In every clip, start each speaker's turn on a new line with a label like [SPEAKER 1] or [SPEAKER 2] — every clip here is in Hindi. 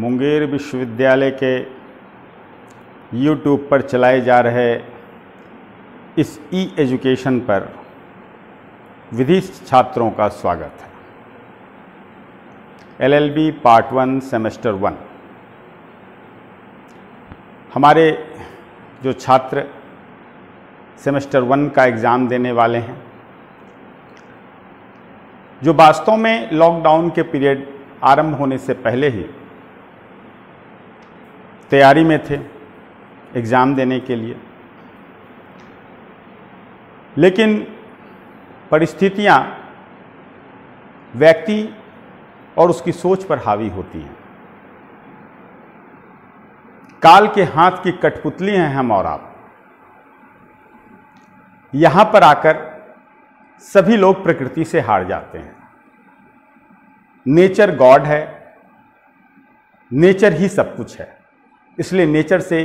[SPEAKER 1] मुंगेर विश्वविद्यालय के यूट्यूब पर चलाए जा रहे इस ई एजुकेशन पर विधि छात्रों का स्वागत है LLB part one semester one हमारे जो छात्र सेमेस्टर वन का एग्ज़ाम देने वाले हैं जो वास्तव में लॉकडाउन के पीरियड आरंभ होने से पहले ही तैयारी में थे एग्ज़ाम देने के लिए लेकिन परिस्थितियाँ व्यक्ति और उसकी सोच पर हावी होती हैं काल के हाथ की कठपुतली हैं हम और आप यहाँ पर आकर सभी लोग प्रकृति से हार जाते हैं नेचर गॉड है नेचर ही सब कुछ है इसलिए नेचर से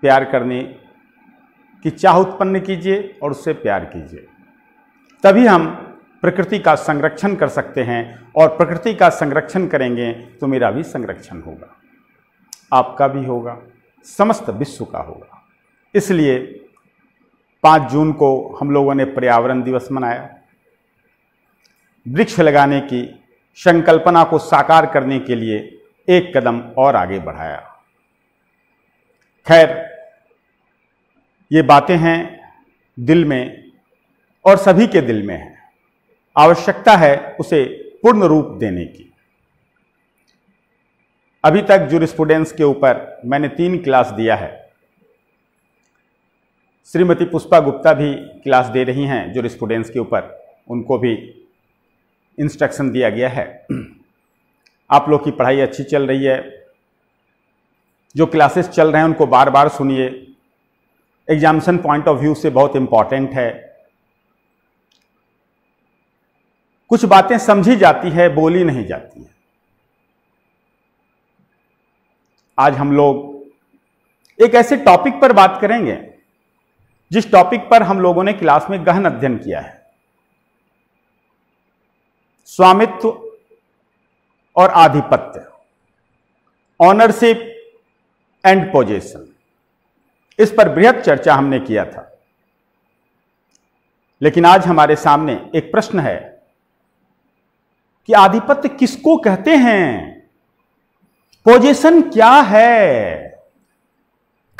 [SPEAKER 1] प्यार करने की चाह उत्पन्न कीजिए और उससे प्यार कीजिए तभी हम प्रकृति का संरक्षण कर सकते हैं और प्रकृति का संरक्षण करेंगे तो मेरा भी संरक्षण होगा आपका भी होगा समस्त विश्व का होगा इसलिए पाँच जून को हम लोगों ने पर्यावरण दिवस मनाया वृक्ष लगाने की संकल्पना को साकार करने के लिए एक कदम और आगे बढ़ाया खैर ये बातें हैं दिल में और सभी के दिल में है आवश्यकता है उसे पूर्ण रूप देने की अभी तक स्टूडेंट्स के ऊपर मैंने तीन क्लास दिया है श्रीमती पुष्पा गुप्ता भी क्लास दे रही हैं स्टूडेंट्स के ऊपर उनको भी इंस्ट्रक्शन दिया गया है आप लोग की पढ़ाई अच्छी चल रही है जो क्लासेस चल रहे हैं उनको बार बार सुनिए एग्जामिशन पॉइंट ऑफ व्यू से बहुत इंपॉर्टेंट है कुछ बातें समझी जाती है बोली नहीं जाती है आज हम लोग एक ऐसे टॉपिक पर बात करेंगे जिस टॉपिक पर हम लोगों ने क्लास में गहन अध्ययन किया है स्वामित्व और आधिपत्य ऑनरशिप एंड पोजेशन इस पर बृहद चर्चा हमने किया था लेकिन आज हमारे सामने एक प्रश्न है कि आधिपत्य किसको कहते हैं पोजेशन क्या है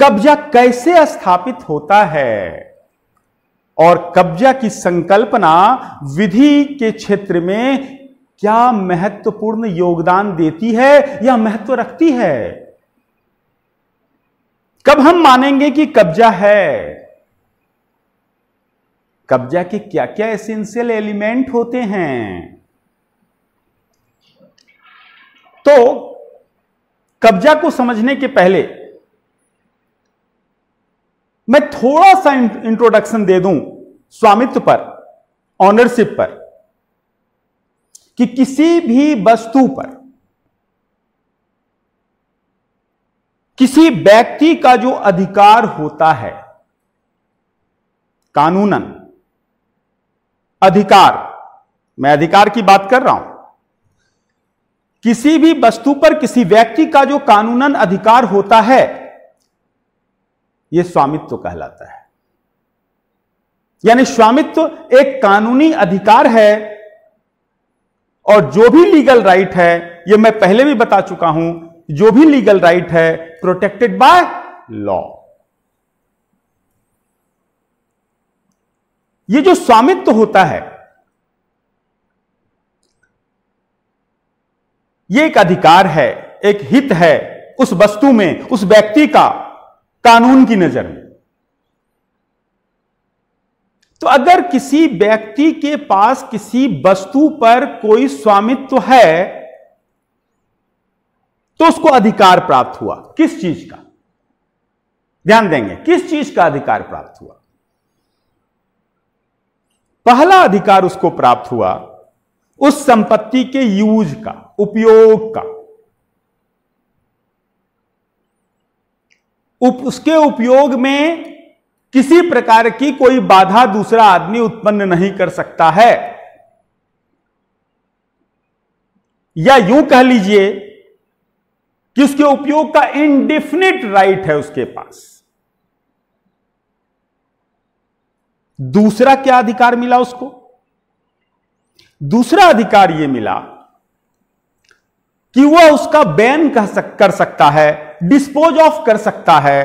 [SPEAKER 1] कब्जा कैसे स्थापित होता है और कब्जा की संकल्पना विधि के क्षेत्र में क्या महत्वपूर्ण योगदान देती है या महत्व रखती है कब हम मानेंगे कि कब्जा है कब्जा के क्या क्या एसेंशियल एलिमेंट होते हैं तो कब्जा को समझने के पहले मैं थोड़ा सा इंट्रोडक्शन दे दूं स्वामित्व पर ऑनरशिप पर कि किसी भी वस्तु पर किसी व्यक्ति का जो अधिकार होता है कानूनन अधिकार मैं अधिकार की बात कर रहा हूं किसी भी वस्तु पर किसी व्यक्ति का जो कानूनन अधिकार होता है यह स्वामित्व कहलाता है यानी स्वामित्व एक कानूनी अधिकार है और जो भी लीगल राइट है यह मैं पहले भी बता चुका हूं जो भी लीगल राइट है प्रोटेक्टेड बाय लॉ ये जो स्वामित्व तो होता है ये एक अधिकार है एक हित है उस वस्तु में उस व्यक्ति का कानून की नजर में तो अगर किसी व्यक्ति के पास किसी वस्तु पर कोई स्वामित्व है तो उसको अधिकार प्राप्त हुआ किस चीज का ध्यान देंगे किस चीज का अधिकार प्राप्त हुआ पहला अधिकार उसको प्राप्त हुआ उस संपत्ति के यूज का उपयोग का उप, उसके उपयोग में किसी प्रकार की कोई बाधा दूसरा आदमी उत्पन्न नहीं कर सकता है या यूं कह लीजिए कि उसके उपयोग का इनडिफिनिट राइट है उसके पास दूसरा क्या अधिकार मिला उसको दूसरा अधिकार यह मिला कि वह उसका बैन सक, कर सकता है डिस्पोज ऑफ कर सकता है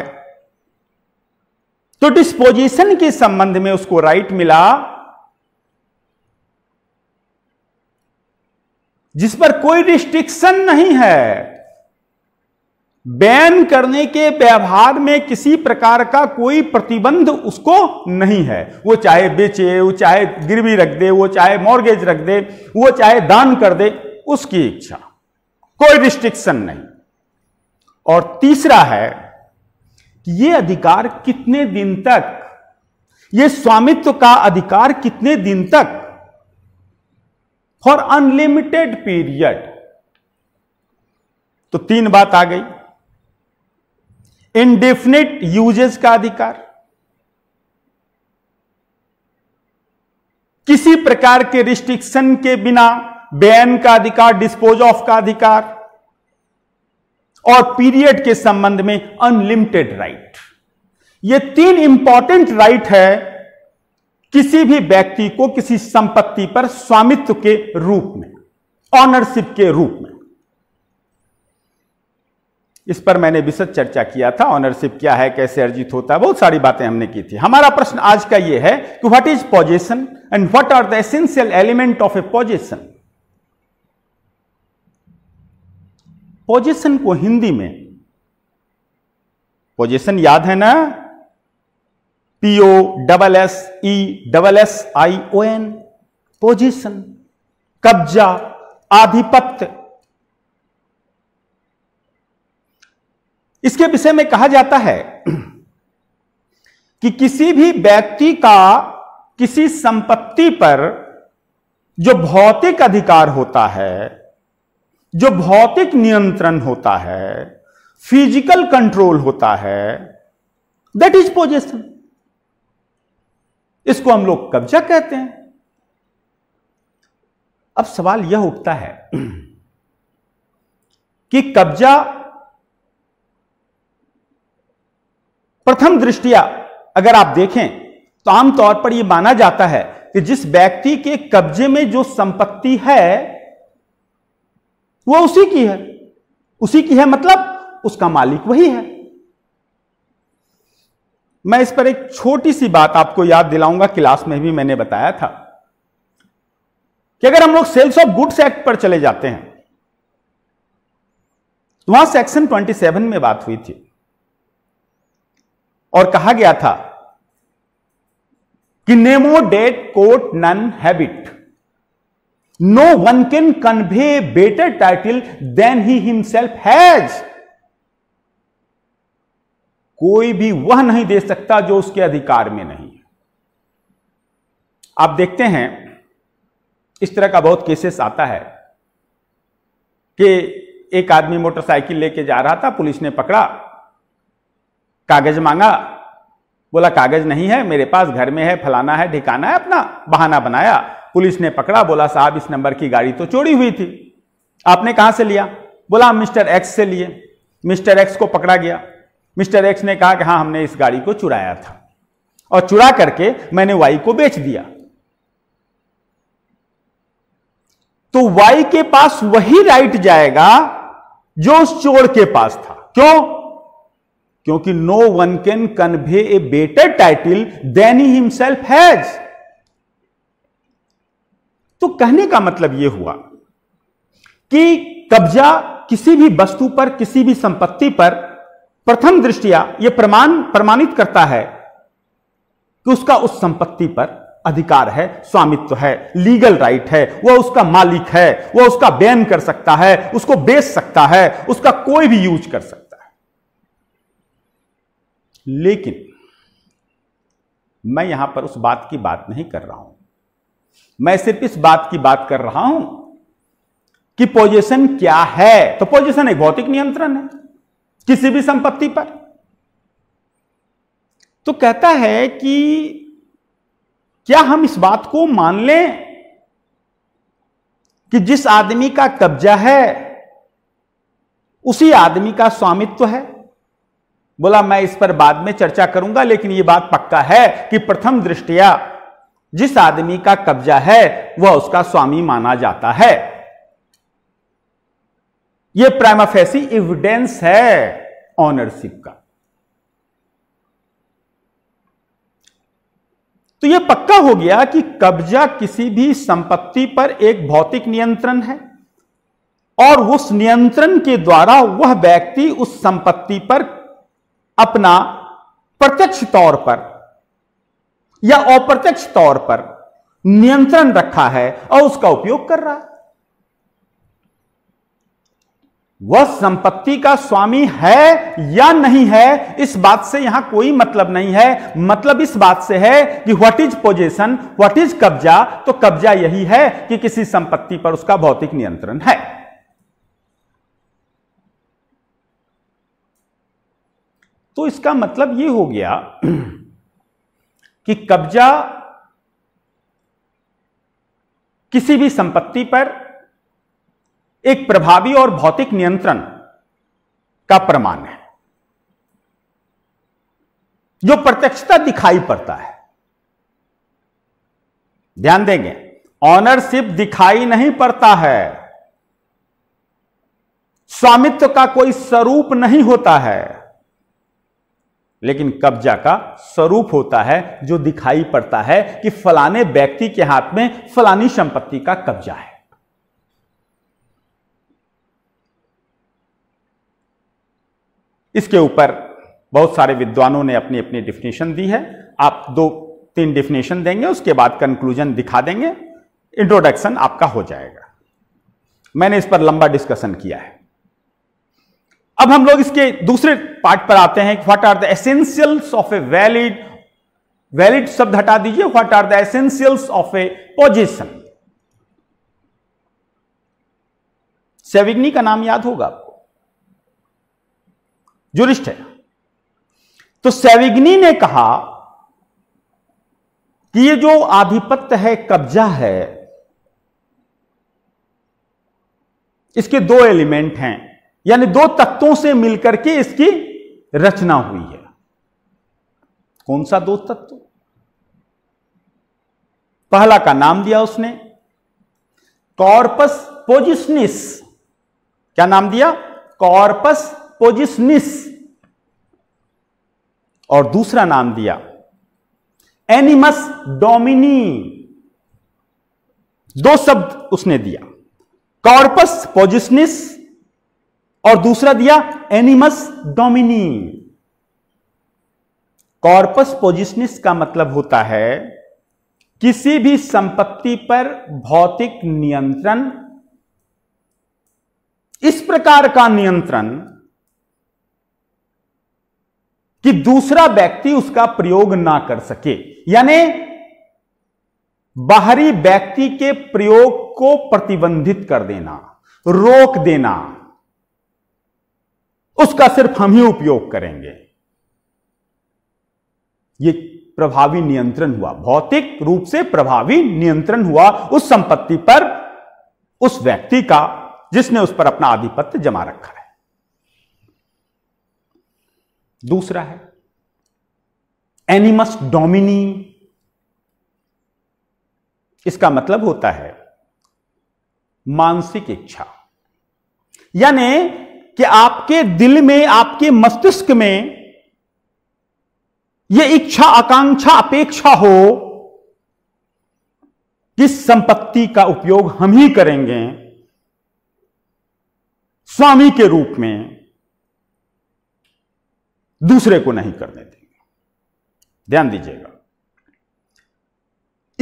[SPEAKER 1] तो डिस्पोजिशन के संबंध में उसको राइट मिला जिस पर कोई रिस्ट्रिक्शन नहीं है बैन करने के व्यवहार में किसी प्रकार का कोई प्रतिबंध उसको नहीं है वो चाहे बेचे वो चाहे गिरवी रख दे वो चाहे मॉर्गेज रख दे वो चाहे दान कर दे उसकी इच्छा कोई रिस्ट्रिक्शन नहीं और तीसरा है कि ये अधिकार कितने दिन तक ये स्वामित्व का अधिकार कितने दिन तक फॉर अनलिमिटेड पीरियड तो तीन बात आ गई इनडेफिनेट यूजेज का अधिकार किसी प्रकार के रिस्ट्रिक्शन के बिना बैन का अधिकार डिस्पोज ऑफ का अधिकार और पीरियड के संबंध में अनलिमिटेड राइट ये तीन इंपॉर्टेंट राइट है किसी भी व्यक्ति को किसी संपत्ति पर स्वामित्व के रूप में ऑनरशिप के रूप में इस पर मैंने विशद चर्चा किया था ऑनरशिप क्या है कैसे अर्जित होता है बहुत सारी बातें हमने की थी हमारा प्रश्न आज का यह है कि what is position and what are the essential element of a position position को हिंदी में पोजिशन याद है ना P O double S E double S I O N position कब्जा आधिपत्य इसके विषय में कहा जाता है कि किसी भी व्यक्ति का किसी संपत्ति पर जो भौतिक अधिकार होता है जो भौतिक नियंत्रण होता है फिजिकल कंट्रोल होता है दैट इज पोजेशन इसको हम लोग कब्जा कहते हैं अब सवाल यह उठता है कि कब्जा प्रथम दृष्टिया अगर आप देखें तो आमतौर पर यह माना जाता है कि जिस व्यक्ति के कब्जे में जो संपत्ति है वो उसी की है उसी की है मतलब उसका मालिक वही है मैं इस पर एक छोटी सी बात आपको याद दिलाऊंगा क्लास में भी मैंने बताया था कि अगर हम लोग सेल्स ऑफ गुड्स एक्ट पर चले जाते हैं तो वहां सेक्शन 27 में बात हुई थी और कहा गया था कि nemo dat quod non habet no one can convey better title than he himself has कोई भी वह नहीं दे सकता जो उसके अधिकार में नहीं है आप देखते हैं इस तरह का बहुत केसेस आता है कि एक आदमी मोटरसाइकिल लेके जा रहा था पुलिस ने पकड़ा कागज मांगा बोला कागज नहीं है मेरे पास घर में है फलाना है ढिकाना है अपना बहाना बनाया पुलिस ने पकड़ा बोला साहब इस नंबर की गाड़ी तो चोरी हुई थी आपने कहां से लिया बोला हम मिस्टर एक्स से लिए मिस्टर एक्स को पकड़ा गया मिस्टर एक्स ने कहा कि हां हमने इस गाड़ी को चुराया था और चुरा करके मैंने वाई को बेच दिया तो वाई के पास वही राइट जाएगा जो उस चोर के पास था क्यों क्योंकि no one can convey a better title than he himself has तो कहने का मतलब यह हुआ कि कब्जा किसी भी वस्तु पर किसी भी संपत्ति पर प्रथम दृष्टिया यह प्रमाण प्रमाणित करता है कि उसका उस संपत्ति पर अधिकार है स्वामित्व है लीगल राइट है वह उसका मालिक है वह उसका बैन कर सकता है उसको बेच सकता है उसका कोई भी यूज कर सकता है लेकिन मैं यहां पर उस बात की बात नहीं कर रहा हूं मैं सिर्फ इस बात की बात कर रहा हूं कि पोजीशन क्या है तो पोजीशन एक भौतिक नियंत्रण है किसी भी संपत्ति पर तो कहता है कि क्या हम इस बात को मान लें कि जिस आदमी का कब्जा है उसी आदमी का स्वामित्व है बोला मैं इस पर बाद में चर्चा करूंगा लेकिन यह बात पक्का है कि प्रथम दृष्टिया जिस आदमी का कब्जा है वह उसका स्वामी माना जाता है यह प्राइमाफेसी एविडेंस है ऑनरशिप का तो यह पक्का हो गया कि कब्जा किसी भी संपत्ति पर एक भौतिक नियंत्रण है और उस नियंत्रण के द्वारा वह व्यक्ति उस संपत्ति पर अपना प्रत्यक्ष तौर पर या अप्रत्यक्ष तौर पर नियंत्रण रखा है और उसका उपयोग कर रहा है वह संपत्ति का स्वामी है या नहीं है इस बात से यहां कोई मतलब नहीं है मतलब इस बात से है कि what is possession what is कब्जा तो कब्जा यही है कि किसी संपत्ति पर उसका भौतिक नियंत्रण है तो इसका मतलब ये हो गया कि कब्जा किसी भी संपत्ति पर एक प्रभावी और भौतिक नियंत्रण का प्रमाण है जो प्रत्यक्षता दिखाई पड़ता है ध्यान देंगे ऑनरशिप दिखाई नहीं पड़ता है स्वामित्व का कोई स्वरूप नहीं होता है लेकिन कब्जा का स्वरूप होता है जो दिखाई पड़ता है कि फलाने व्यक्ति के हाथ में फलानी संपत्ति का कब्जा है इसके ऊपर बहुत सारे विद्वानों ने अपनी अपनी डिफिनेशन दी है आप दो तीन डिफिनेशन देंगे उसके बाद कंक्लूजन दिखा देंगे इंट्रोडक्शन आपका हो जाएगा मैंने इस पर लंबा डिस्कशन किया है अब हम लोग इसके दूसरे पार्ट पर आते हैं what are the essentials of a valid valid शब्द हटा दीजिए what are the essentials of a position Savigny का नाम याद होगा आपको जुरिस्ट है तो सेविग्नी ने कहा कि ये जो आधिपत्य है कब्जा है इसके दो एलिमेंट हैं यानी दो तत्वों से मिलकर के इसकी रचना हुई है कौन सा दो तत्व पहला का नाम दिया उसने कॉर्पस पोजिशनिस क्या नाम दिया कॉर्पस पोजिशनिस और दूसरा नाम दिया एनिमस डोमिनी दो शब्द उसने दिया कॉर्पस पोजिशनिस और दूसरा दिया एनिमस डोमिनी कॉर्पस पोजिशनिस का मतलब होता है किसी भी संपत्ति पर भौतिक नियंत्रण इस प्रकार का नियंत्रण कि दूसरा व्यक्ति उसका प्रयोग ना कर सके यानी बाहरी व्यक्ति के प्रयोग को प्रतिबंधित कर देना रोक देना उसका सिर्फ हम ही उपयोग करेंगे ये प्रभावी नियंत्रण हुआ भौतिक रूप से प्रभावी नियंत्रण हुआ उस संपत्ति पर उस व्यक्ति का जिसने उस पर अपना आधिपत्य जमा रखा है दूसरा है एनिमस डोमिनी इसका मतलब होता है मानसिक इच्छा यानी कि आपके दिल में आपके मस्तिष्क में यह इच्छा आकांक्षा अपेक्षा हो कि संपत्ति का उपयोग हम ही करेंगे स्वामी के रूप में दूसरे को नहीं करने देंगे ध्यान दीजिएगा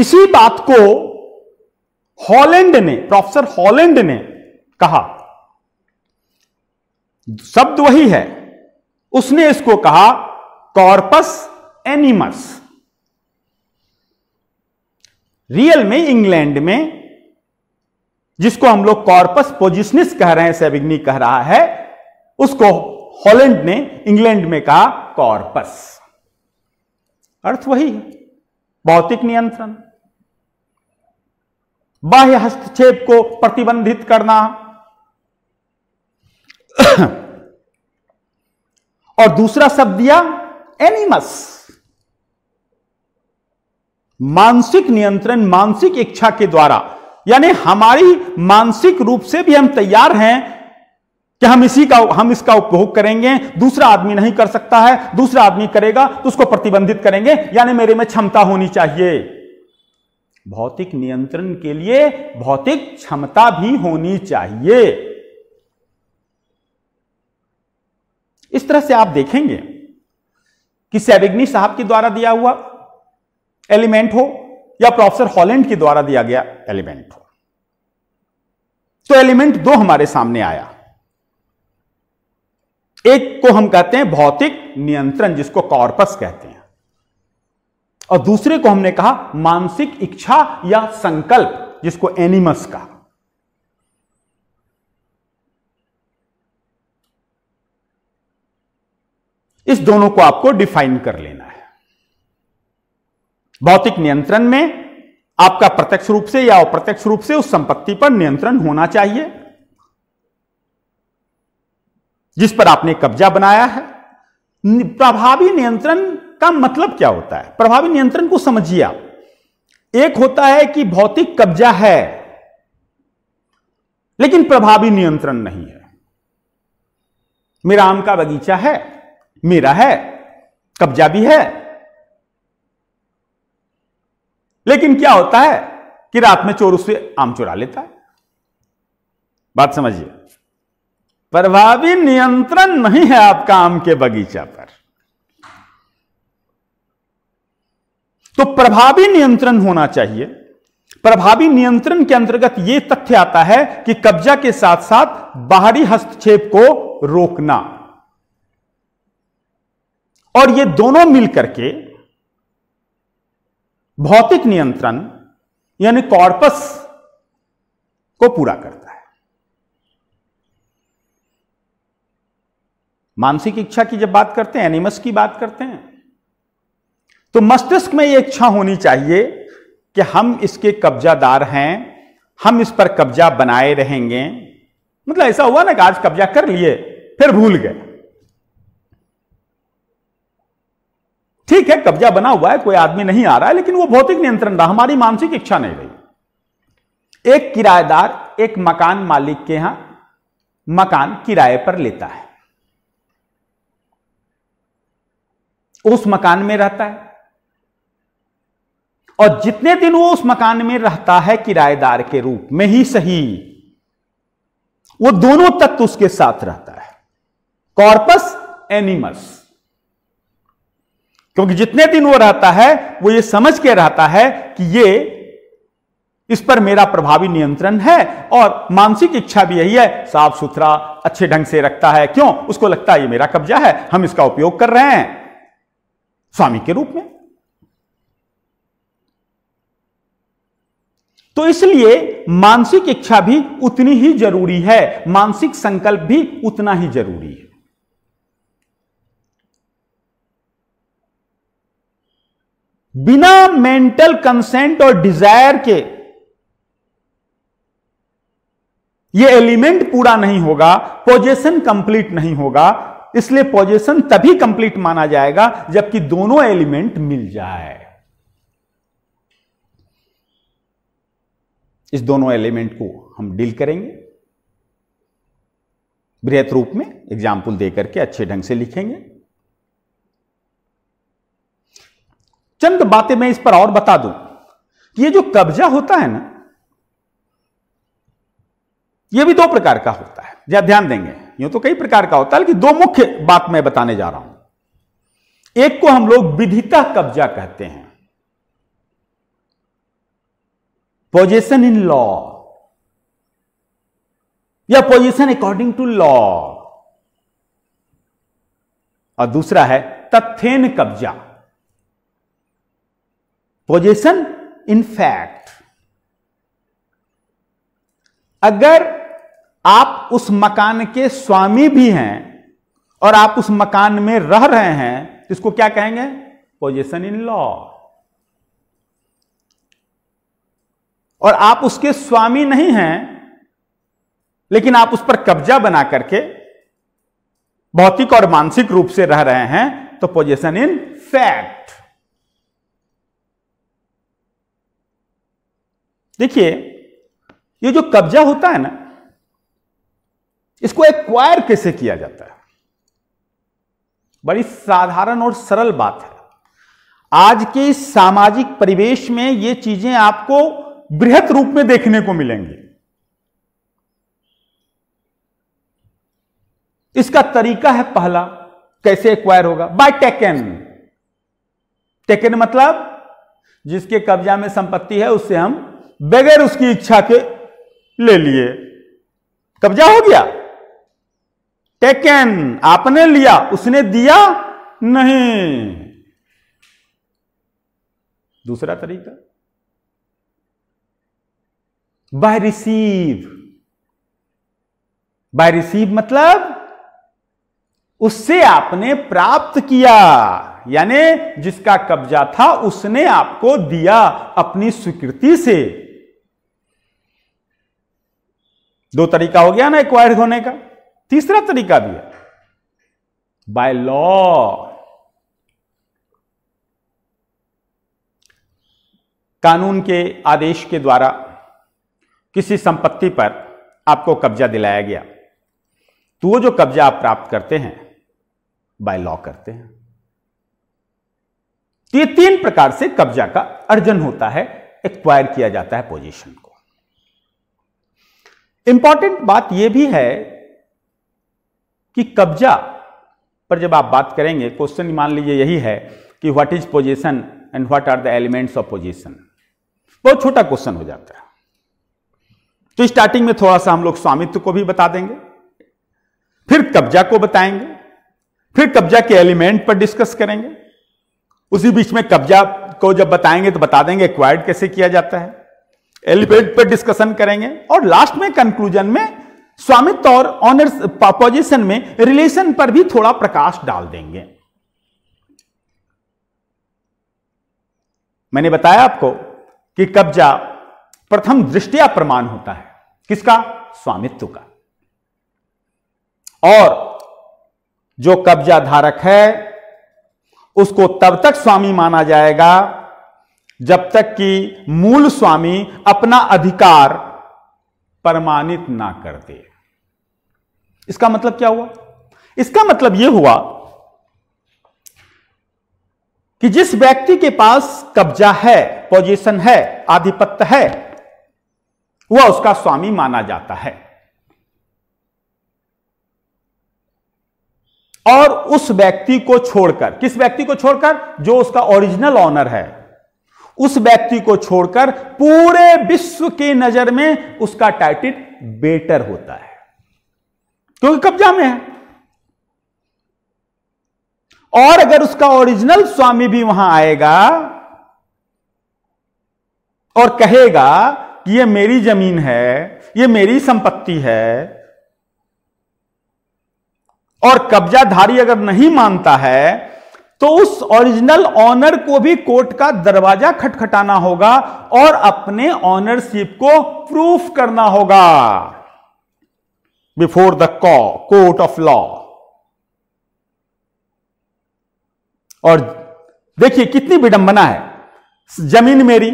[SPEAKER 1] इसी बात को हॉलैंड ने प्रोफेसर हॉलैंड ने कहा शब्द वही है उसने इसको कहा कॉर्पस एनिमस रियल में इंग्लैंड में जिसको हम लोग कॉर्पस पोजिशनिस कह रहे हैं सेविग्नी कह रहा है उसको हॉलैंड ने इंग्लैंड में कहा कॉर्पस अर्थ वही है भौतिक नियंत्रण बाह्य हस्तक्षेप को प्रतिबंधित करना और दूसरा शब्द दिया एनिमस मानसिक नियंत्रण मानसिक इच्छा के द्वारा यानी हमारी मानसिक रूप से भी हम तैयार हैं कि हम इसी का हम इसका उपभोग करेंगे दूसरा आदमी नहीं कर सकता है दूसरा आदमी करेगा तो उसको प्रतिबंधित करेंगे यानी मेरे में क्षमता होनी चाहिए भौतिक नियंत्रण के लिए भौतिक क्षमता भी होनी चाहिए इस तरह से आप देखेंगे कि सेविग्नी साहब के द्वारा दिया हुआ एलिमेंट हो या प्रोफेसर हॉलैंड के द्वारा दिया गया एलिमेंट हो तो एलिमेंट दो हमारे सामने आया एक को हम कहते हैं भौतिक नियंत्रण जिसको कॉर्पस कहते हैं और दूसरे को हमने कहा मानसिक इच्छा या संकल्प जिसको एनिमस कहा इस दोनों को आपको डिफाइन कर लेना है भौतिक नियंत्रण में आपका प्रत्यक्ष रूप से या अप्रत्यक्ष रूप से उस संपत्ति पर नियंत्रण होना चाहिए जिस पर आपने कब्जा बनाया है प्रभावी नियंत्रण का मतलब क्या होता है प्रभावी नियंत्रण को समझिए आप एक होता है कि भौतिक कब्जा है लेकिन प्रभावी नियंत्रण नहीं है मेरा आम का बगीचा है मेरा है कब्जा भी है लेकिन क्या होता है कि रात में चोर उससे आम चुरा लेता है बात समझिए प्रभावी नियंत्रण नहीं है आपका आम के बगीचा पर तो प्रभावी नियंत्रण होना चाहिए प्रभावी नियंत्रण के अंतर्गत यह तथ्य आता है कि कब्जा के साथ साथ बाहरी हस्तक्षेप को रोकना और ये दोनों मिलकर के भौतिक नियंत्रण यानी कॉर्पस को पूरा करता है मानसिक इच्छा की जब बात करते हैं एनिमस की बात करते हैं तो मस्तिष्क में ये इच्छा होनी चाहिए कि हम इसके कब्जादार हैं हम इस पर कब्जा बनाए रहेंगे मतलब ऐसा हुआ ना कि आज कब्जा कर लिए फिर भूल गए ठीक है कब्जा बना हुआ है कोई आदमी नहीं आ रहा है लेकिन वो भौतिक नियंत्रण रहा हमारी मानसिक इच्छा नहीं रही एक किराएदार एक मकान मालिक के यहां मकान किराए पर लेता है उस मकान में रहता है और जितने दिन वो उस मकान में रहता है किराएदार के रूप में ही सही वो दोनों तत्व उसके साथ रहता है कॉर्पस एनिमस क्योंकि जितने दिन वो रहता है वो ये समझ के रहता है कि ये इस पर मेरा प्रभावी नियंत्रण है और मानसिक इच्छा भी यही है साफ सुथरा अच्छे ढंग से रखता है क्यों उसको लगता है ये मेरा कब्जा है हम इसका उपयोग कर रहे हैं स्वामी के रूप में तो इसलिए मानसिक इच्छा भी उतनी ही जरूरी है मानसिक संकल्प भी उतना ही जरूरी है बिना मेंटल कंसेंट और डिजायर के ये एलिमेंट पूरा नहीं होगा पोजेशन कंप्लीट नहीं होगा इसलिए पोजेशन तभी कंप्लीट माना जाएगा जबकि दोनों एलिमेंट मिल जाए इस दोनों एलिमेंट को हम डील करेंगे बृहत रूप में एग्जाम्पल देकर के अच्छे ढंग से लिखेंगे चंद बातें मैं इस पर और बता दूं ये जो कब्जा होता है ना ये भी दो प्रकार का होता है जब ध्यान देंगे यूं तो कई प्रकार का होता है लेकिन दो मुख्य बात मैं बताने जा रहा हूं एक को हम लोग विधिता कब्जा कहते हैं पोजेशन इन लॉ या पोजिशन अकॉर्डिंग टू लॉ और दूसरा है तथ्यन कब्जा पोजेशन इन फैक्ट अगर आप उस मकान के स्वामी भी हैं और आप उस मकान में रह रहे हैं तो इसको क्या कहेंगे पोजेशन इन लॉ और आप उसके स्वामी नहीं हैं लेकिन आप उस पर कब्जा बना करके भौतिक और मानसिक रूप से रह रहे हैं तो पोजेशन इन फैक्ट देखिए ये जो कब्जा होता है ना इसको एक्वायर कैसे किया जाता है बड़ी साधारण और सरल बात है आज के सामाजिक परिवेश में ये चीजें आपको बृहत रूप में देखने को मिलेंगी इसका तरीका है पहला कैसे एक्वायर होगा बाय टेकन टेकन मतलब जिसके कब्जा में संपत्ति है उससे हम बगैर उसकी इच्छा के ले लिए कब्जा हो गया टेकन आपने लिया उसने दिया नहीं दूसरा तरीका बाय रिसीव बाय रिसीव मतलब उससे आपने प्राप्त किया यानी जिसका कब्जा था उसने आपको दिया अपनी स्वीकृति से दो तरीका हो गया ना एक्वायर्ड होने का तीसरा तरीका भी है बाय लॉ कानून के आदेश के द्वारा किसी संपत्ति पर आपको कब्जा दिलाया गया तो वो जो कब्जा आप प्राप्त करते हैं बाय लॉ करते हैं तो ये तीन प्रकार से कब्जा का अर्जन होता है एक्वायर किया जाता है पोजीशन को इंपॉर्टेंट बात यह भी है कि कब्जा पर जब आप बात करेंगे क्वेश्चन मान लीजिए यही है कि what is position and what are the elements of position बहुत छोटा क्वेश्चन हो जाता है तो स्टार्टिंग में थोड़ा सा हम लोग स्वामित्व को भी बता देंगे फिर कब्जा को बताएंगे फिर कब्जा के एलिमेंट पर डिस्कस करेंगे उसी बीच में कब्जा को जब बताएंगे तो बता देंगे एक्वायर्ड कैसे किया जाता है एलिवेट पर डिस्कशन करेंगे और लास्ट में कंक्लूजन में स्वामित्व और ऑनर्स पोजिशन में रिलेशन पर भी थोड़ा प्रकाश डाल देंगे मैंने बताया आपको कि कब्जा प्रथम दृष्टिया प्रमाण होता है किसका स्वामित्व का और जो कब्जा धारक है उसको तब तक स्वामी माना जाएगा जब तक कि मूल स्वामी अपना अधिकार प्रमाणित ना कर दे इसका मतलब क्या हुआ इसका मतलब यह हुआ कि जिस व्यक्ति के पास कब्जा है पोजीशन है आधिपत्य है वह उसका स्वामी माना जाता है और उस व्यक्ति को छोड़कर किस व्यक्ति को छोड़कर जो उसका ओरिजिनल ऑनर है उस व्यक्ति को छोड़कर पूरे विश्व के नजर में उसका टाइटिल बेटर होता है क्योंकि कब्जा में है और अगर उसका ओरिजिनल स्वामी भी वहां आएगा और कहेगा कि ये मेरी जमीन है ये मेरी संपत्ति है और कब्जाधारी अगर नहीं मानता है तो उस ओरिजिनल ऑनर को भी कोर्ट का दरवाजा खटखटाना होगा और अपने ऑनरशिप को प्रूफ करना होगा before the co court of law और देखिए कितनी विडंबना है जमीन मेरी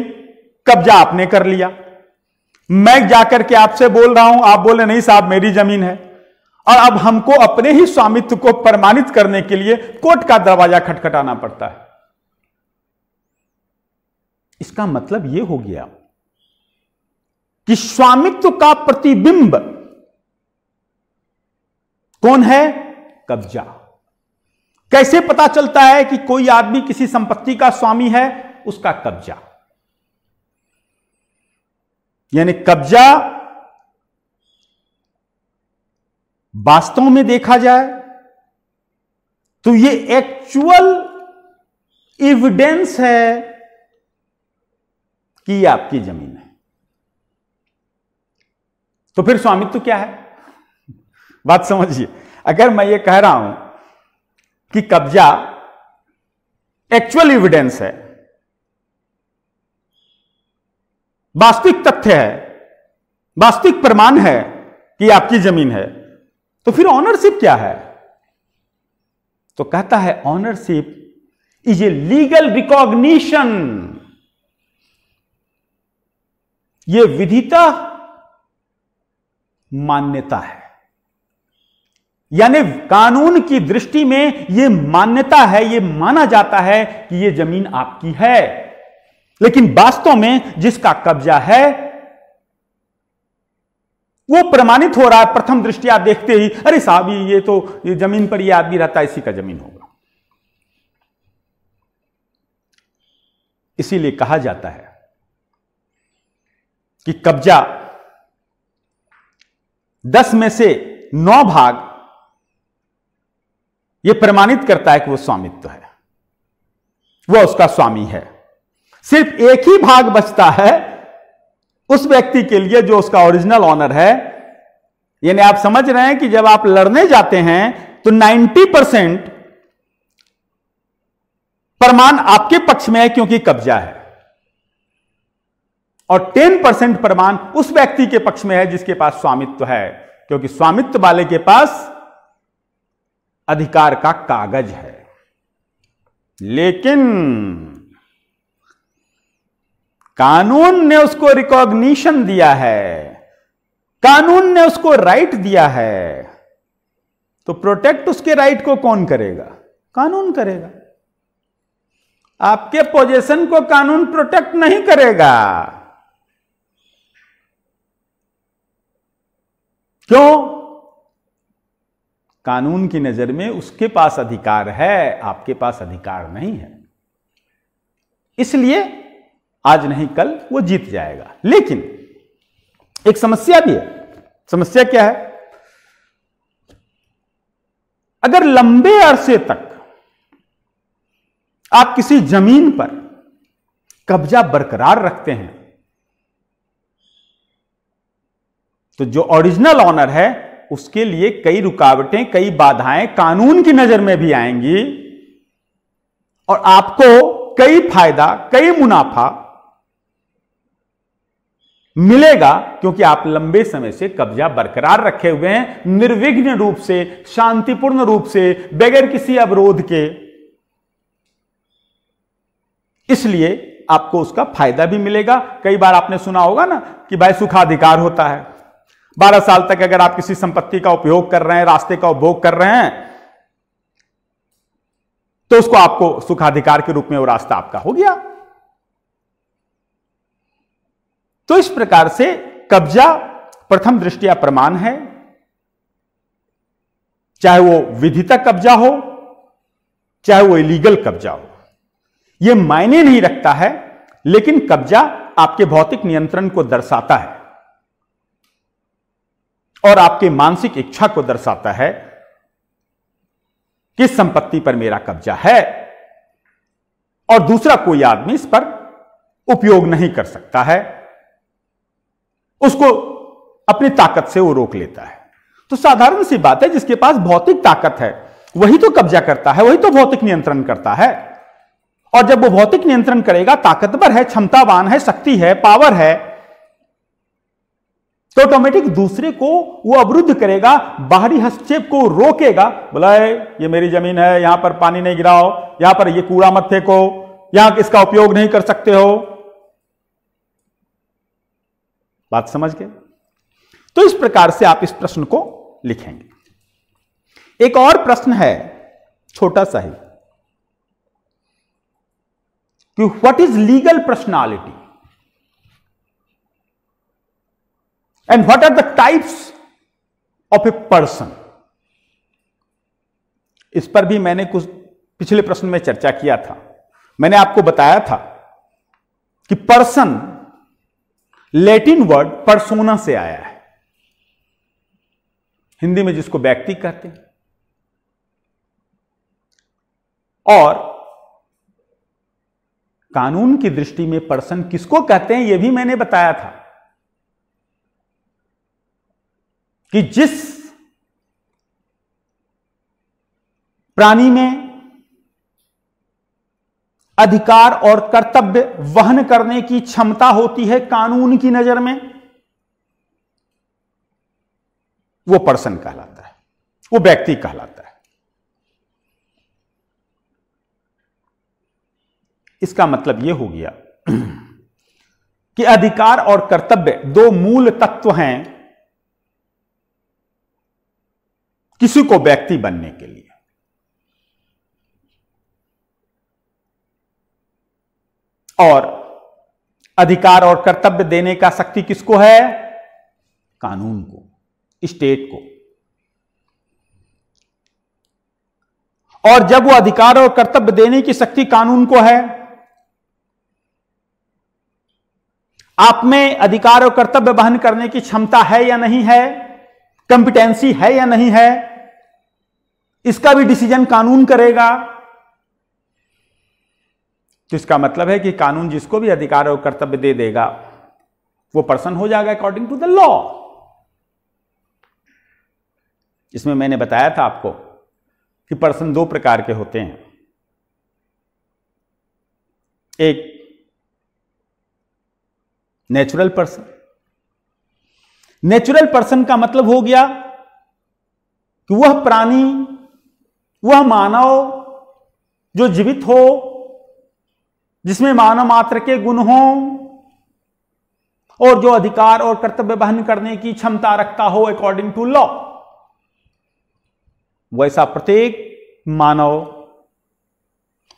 [SPEAKER 1] कब्जा आपने कर लिया मैं जाकर के आपसे बोल रहा हूं आप बोले नहीं साहब मेरी जमीन है और अब हमको अपने ही स्वामित्व को प्रमाणित करने के लिए कोर्ट का दरवाजा खटखटाना पड़ता है इसका मतलब यह हो गया कि स्वामित्व का प्रतिबिंब कौन है कब्जा कैसे पता चलता है कि कोई आदमी किसी संपत्ति का स्वामी है उसका कब्जा यानी कब्जा वास्तव में देखा जाए तो ये एक्चुअल एविडेंस है कि ये आपकी जमीन है तो फिर स्वामित्व क्या है बात समझिए अगर मैं ये कह रहा हूं कि कब्जा एक्चुअल एविडेंस है वास्तविक तथ्य है वास्तविक प्रमाण है कि आपकी जमीन है तो फिर ऑनरशिप क्या है तो कहता है ownership is a legal recognition ये विधिता मान्यता है यानी कानून की दृष्टि में यह मान्यता है यह माना जाता है कि यह जमीन आपकी है लेकिन वास्तव में जिसका कब्जा है वो प्रमाणित हो रहा है प्रथम दृष्टिया देखते ही अरे साहब ये तो ये जमीन पर ये आदमी रहता है इसी का जमीन होगा इसीलिए कहा जाता है कि कब्जा दस में से नौ भाग यह प्रमाणित करता है कि वो स्वामित्व है वह उसका स्वामी है सिर्फ एक ही भाग बचता है उस व्यक्ति के लिए जो उसका ओरिजिनल ऑनर है यानी आप समझ रहे हैं कि जब आप लड़ने जाते हैं तो 90 परसेंट प्रमाण आपके पक्ष में है क्योंकि कब्जा है और 10 परसेंट प्रमाण उस व्यक्ति के पक्ष में है जिसके पास स्वामित्व है क्योंकि स्वामित्व वाले के पास अधिकार का कागज है लेकिन कानून ने उसको रिकॉग्निशन दिया है कानून ने उसको राइट दिया है तो प्रोटेक्ट उसके राइट को कौन करेगा कानून करेगा आपके पोजीशन को कानून प्रोटेक्ट नहीं करेगा क्यों कानून की नजर में उसके पास अधिकार है आपके पास अधिकार नहीं है इसलिए आज नहीं कल वो जीत जाएगा लेकिन एक समस्या भी है समस्या क्या है अगर लंबे अरसे तक आप किसी जमीन पर कब्जा बरकरार रखते हैं तो जो ओरिजिनल ऑनर है उसके लिए कई रुकावटें कई बाधाएं कानून की नजर में भी आएंगी और आपको कई फायदा कई मुनाफा मिलेगा क्योंकि आप लंबे समय से कब्जा बरकरार रखे हुए हैं निर्विघ्न रूप से शांतिपूर्ण रूप से बगैर किसी अवरोध के इसलिए आपको उसका फायदा भी मिलेगा कई बार आपने सुना होगा ना कि भाई सुखाधिकार होता है बारह साल तक अगर आप किसी संपत्ति का उपयोग कर रहे हैं रास्ते का उपभोग कर रहे हैं तो उसको आपको सुखाधिकार के रूप में वो रास्ता आपका हो गया तो इस प्रकार से कब्जा प्रथम दृष्टिया प्रमाण है चाहे वो विधिता कब्जा हो चाहे वो इलीगल कब्जा हो यह मायने नहीं रखता है लेकिन कब्जा आपके भौतिक नियंत्रण को दर्शाता है और आपके मानसिक इच्छा को दर्शाता है किस संपत्ति पर मेरा कब्जा है और दूसरा कोई आदमी इस पर उपयोग नहीं कर सकता है उसको अपनी ताकत से वो रोक लेता है तो साधारण सी बात है जिसके पास भौतिक ताकत है वही तो कब्जा करता है वही तो भौतिक नियंत्रण करता है और जब वो भौतिक नियंत्रण करेगा ताकतवर है क्षमतावान है शक्ति है पावर है तो ऑटोमेटिक दूसरे को वो अवरुद्ध करेगा बाहरी हस्तक्षेप को रोकेगा बोला ये मेरी जमीन है यहां पर पानी नहीं गिराओ यहां पर ये कूड़ा मत फेंको यहां इसका उपयोग नहीं कर सकते हो बात समझ गए तो इस प्रकार से आप इस प्रश्न को लिखेंगे एक और प्रश्न है छोटा सा ही कि what is legal personality and what are the types of a person इस पर भी मैंने कुछ पिछले प्रश्न में चर्चा किया था मैंने आपको बताया था कि पर्सन लेटिन वर्ड परसोना से आया है हिंदी में जिसको व्यक्ति कहते हैं और कानून की दृष्टि में पर्सन किसको कहते हैं यह भी मैंने बताया था कि जिस प्राणी में अधिकार और कर्तव्य वहन करने की क्षमता होती है कानून की नजर में वो पर्सन कहलाता है वो व्यक्ति कहलाता है इसका मतलब यह हो गया कि अधिकार और कर्तव्य दो मूल तत्व हैं किसी को व्यक्ति बनने के लिए और अधिकार और कर्तव्य देने का शक्ति किसको है कानून को स्टेट को और जब वो अधिकार और कर्तव्य देने की शक्ति कानून को है आप में अधिकार और कर्तव्य वहन करने की क्षमता है या नहीं है कंपिटेंसी है या नहीं है इसका भी डिसीजन कानून करेगा तो इसका मतलब है कि कानून जिसको भी अधिकार और कर्तव्य दे देगा वो पर्सन हो जाएगा अकॉर्डिंग टू द लॉ इसमें मैंने बताया था आपको कि पर्सन दो प्रकार के होते हैं एक नेचुरल पर्सन नेचुरल पर्सन का मतलब हो गया कि वह प्राणी वह मानव जो जीवित हो जिसमें मानव मात्र के गुण हों और जो अधिकार और कर्तव्य वहन करने की क्षमता रखता हो अकॉर्डिंग टू लॉ वैसा प्रत्येक मानव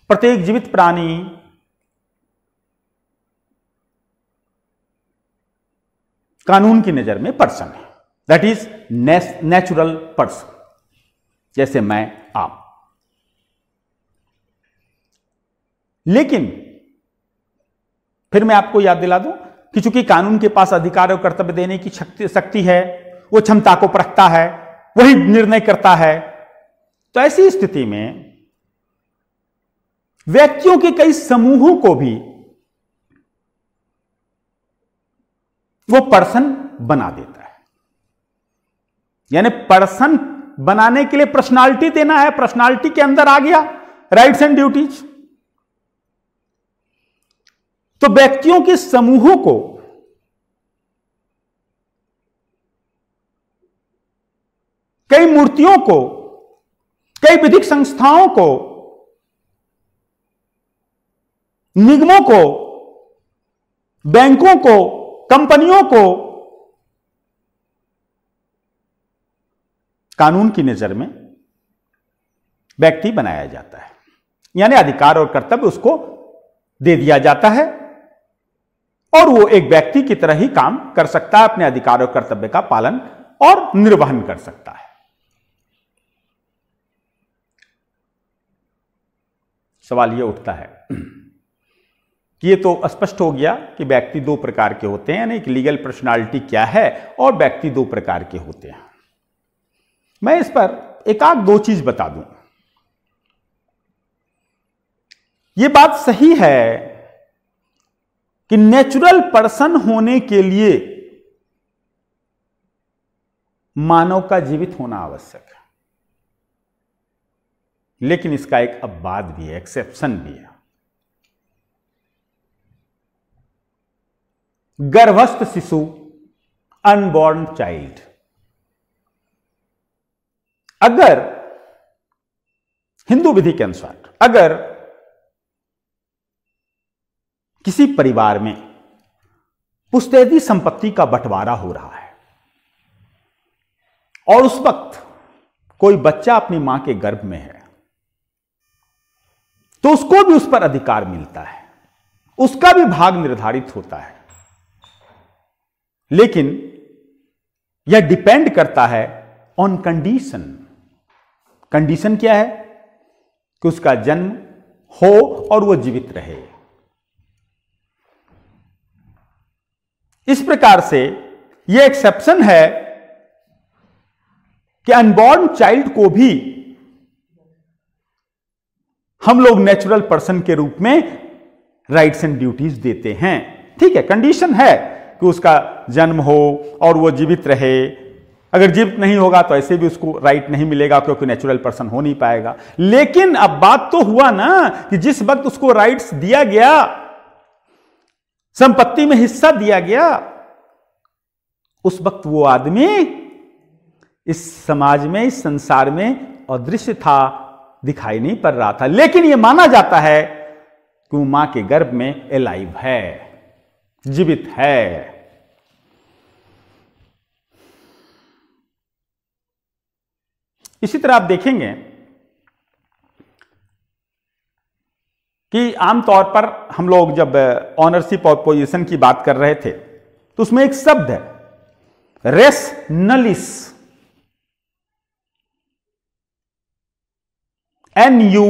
[SPEAKER 1] प्रत्येक जीवित प्राणी कानून की नजर में पर्सन है दैट इज नेचुरल पर्सन जैसे मैं आप लेकिन फिर मैं आपको याद दिला दूं कि चूंकि कानून के पास अधिकार और कर्तव्य देने की शक्ति है वो क्षमता को परखता है वही निर्णय करता है तो ऐसी स्थिति में व्यक्तियों के कई समूहों को भी वो पर्सन बना देता है यानी पर्सन बनाने के लिए पर्सनालिटी देना है पर्सनालिटी के अंदर आ गया राइट्स एंड ड्यूटीज तो व्यक्तियों के समूहों को कई मूर्तियों को कई विधिक संस्थाओं को निगमों को बैंकों को कंपनियों को कानून की नजर में व्यक्ति बनाया जाता है यानी अधिकार और कर्तव्य उसको दे दिया जाता है और वो एक व्यक्ति की तरह ही काम कर सकता है अपने अधिकार और कर्तव्य का पालन और निर्वहन कर सकता है सवाल ये उठता है कि ये तो स्पष्ट हो गया कि व्यक्ति दो प्रकार के होते हैं यानी कि लीगल पर्सनालिटी क्या है और व्यक्ति दो प्रकार के होते हैं मैं इस पर एकाध दो चीज बता दूं ये बात सही है कि नेचुरल पर्सन होने के लिए मानव का जीवित होना आवश्यक है लेकिन इसका एक अपवाद भी है एक्सेप्शन भी है गर्भस्थ शिशु अनबॉर्न चाइल्ड अगर हिंदू विधि के अनुसार अगर किसी परिवार में पुस्तैदी संपत्ति का बंटवारा हो रहा है और उस वक्त कोई बच्चा अपनी मां के गर्भ में है तो उसको भी उस पर अधिकार मिलता है उसका भी भाग निर्धारित होता है लेकिन यह डिपेंड करता है ऑन कंडीशन कंडीशन क्या है कि उसका जन्म हो और वह जीवित रहे इस प्रकार से यह एक्सेप्शन है कि अनबॉर्न चाइल्ड को भी हम लोग नेचुरल पर्सन के रूप में राइट्स एंड ड्यूटीज देते हैं ठीक है कंडीशन है कि उसका जन्म हो और वो जीवित रहे अगर जीवित नहीं होगा तो ऐसे भी उसको राइट नहीं मिलेगा क्योंकि नेचुरल पर्सन हो नहीं पाएगा लेकिन अब बात तो हुआ ना कि जिस वक्त उसको राइट्स दिया गया संपत्ति में हिस्सा दिया गया उस वक्त वो आदमी इस समाज में इस संसार में अदृश्य था दिखाई नहीं पड़ रहा था लेकिन यह माना जाता है कि वो मां के गर्भ में एलाइव है जीवित है इसी तरह आप देखेंगे कि आमतौर पर हम लोग जब ऑनरशिप और पोजिशन की बात कर रहे थे तो उसमें एक शब्द है res nullius N U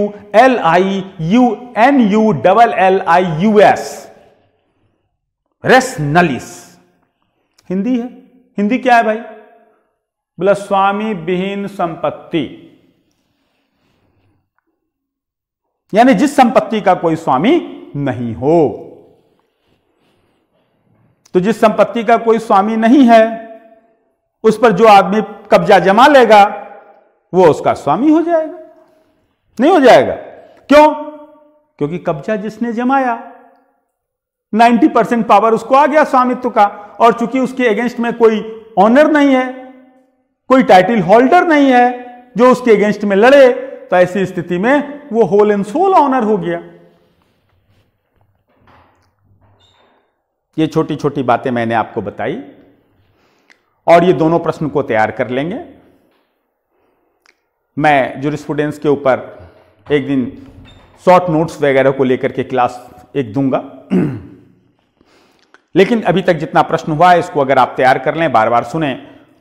[SPEAKER 1] L I U N U double L I U S nullius Hindi है हिंदी क्या है भाई बोला स्वामी विहीन संपत्ति यानी जिस संपत्ति का कोई स्वामी नहीं हो तो जिस संपत्ति का कोई स्वामी नहीं है उस पर जो आदमी कब्जा जमा लेगा वो उसका स्वामी हो जाएगा नहीं हो जाएगा क्यों क्योंकि कब्जा जिसने जमाया 90 परसेंट पावर उसको आ गया स्वामित्व का और चूंकि उसके अगेंस्ट में कोई ऑनर नहीं है कोई टाइटल होल्डर नहीं है जो उसके अगेंस्ट में लड़े तो ऐसी स्थिति में वो होल एंड सोल ऑनर हो गया ये छोटी छोटी बातें मैंने आपको बताई और ये दोनों प्रश्न को तैयार कर लेंगे मैं जो स्टूडेंट्स के ऊपर एक दिन शॉर्ट नोट्स वगैरह को लेकर के क्लास एक दूंगा लेकिन अभी तक जितना प्रश्न हुआ है इसको अगर आप तैयार कर लें बार बार सुने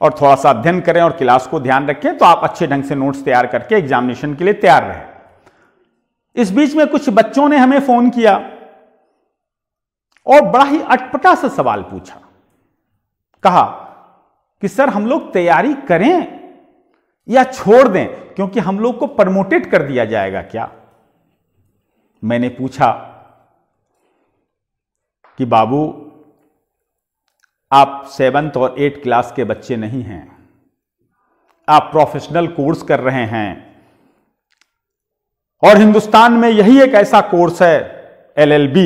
[SPEAKER 1] और थोड़ा सा अध्ययन करें और क्लास को ध्यान रखें तो आप अच्छे ढंग से नोट्स तैयार करके एग्जामिनेशन के लिए तैयार रहें इस बीच में कुछ बच्चों ने हमें फोन किया और बड़ा ही अटपटा सा सवाल पूछा कहा कि सर हम लोग तैयारी करें या छोड़ दें क्योंकि हम लोग को प्रमोटेड कर दिया जाएगा क्या मैंने पूछा कि बाबू आप सेवन्थ और एट क्लास के बच्चे नहीं हैं आप प्रोफेशनल कोर्स कर रहे हैं और हिंदुस्तान में यही एक ऐसा कोर्स है एलएलबी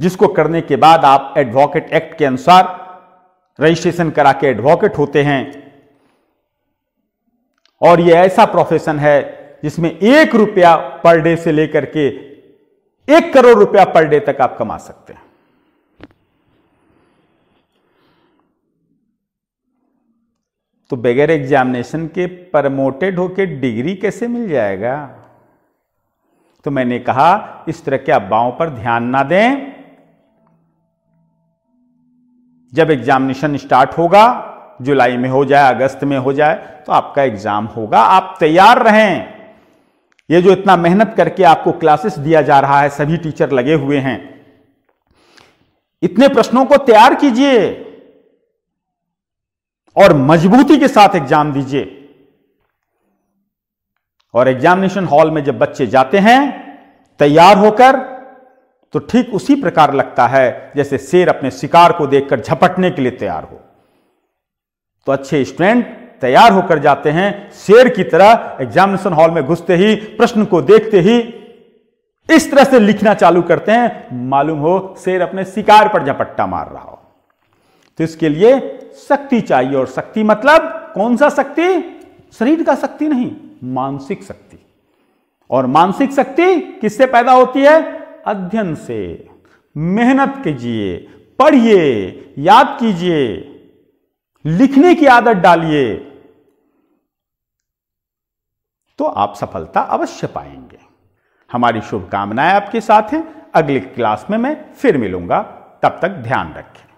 [SPEAKER 1] जिसको करने के बाद आप एडवोकेट एक्ट के अनुसार रजिस्ट्रेशन करा के एडवोकेट होते हैं और यह ऐसा प्रोफेशन है जिसमें एक रुपया पर डे से लेकर के एक करोड़ रुपया पर डे तक आप कमा सकते हैं तो बगैर एग्जामिनेशन के प्रमोटेड होके डिग्री कैसे मिल जाएगा तो मैंने कहा इस तरह के अफवाहों पर ध्यान ना दें जब एग्जामिनेशन स्टार्ट होगा जुलाई में हो जाए अगस्त में हो जाए तो आपका एग्जाम होगा आप तैयार रहें ये जो इतना मेहनत करके आपको क्लासेस दिया जा रहा है सभी टीचर लगे हुए हैं इतने प्रश्नों को तैयार कीजिए और मजबूती के साथ एग्जाम दीजिए और एग्जामिनेशन हॉल में जब बच्चे जाते हैं तैयार होकर तो ठीक उसी प्रकार लगता है जैसे शेर अपने शिकार को देखकर झपटने के लिए तैयार हो तो अच्छे स्टूडेंट तैयार होकर जाते हैं शेर की तरह एग्जामिनेशन हॉल में घुसते ही प्रश्न को देखते ही इस तरह से लिखना चालू करते हैं मालूम हो शेर अपने शिकार पर झपट्टा मार रहा हो तो इसके लिए शक्ति चाहिए और शक्ति मतलब कौन सा शक्ति शरीर का शक्ति नहीं मानसिक शक्ति और मानसिक शक्ति किससे पैदा होती है अध्ययन से मेहनत कीजिए पढ़िए याद कीजिए लिखने की आदत डालिए तो आप सफलता अवश्य पाएंगे हमारी शुभकामनाएं आपके साथ हैं अगली क्लास में मैं फिर मिलूंगा तब तक ध्यान रखें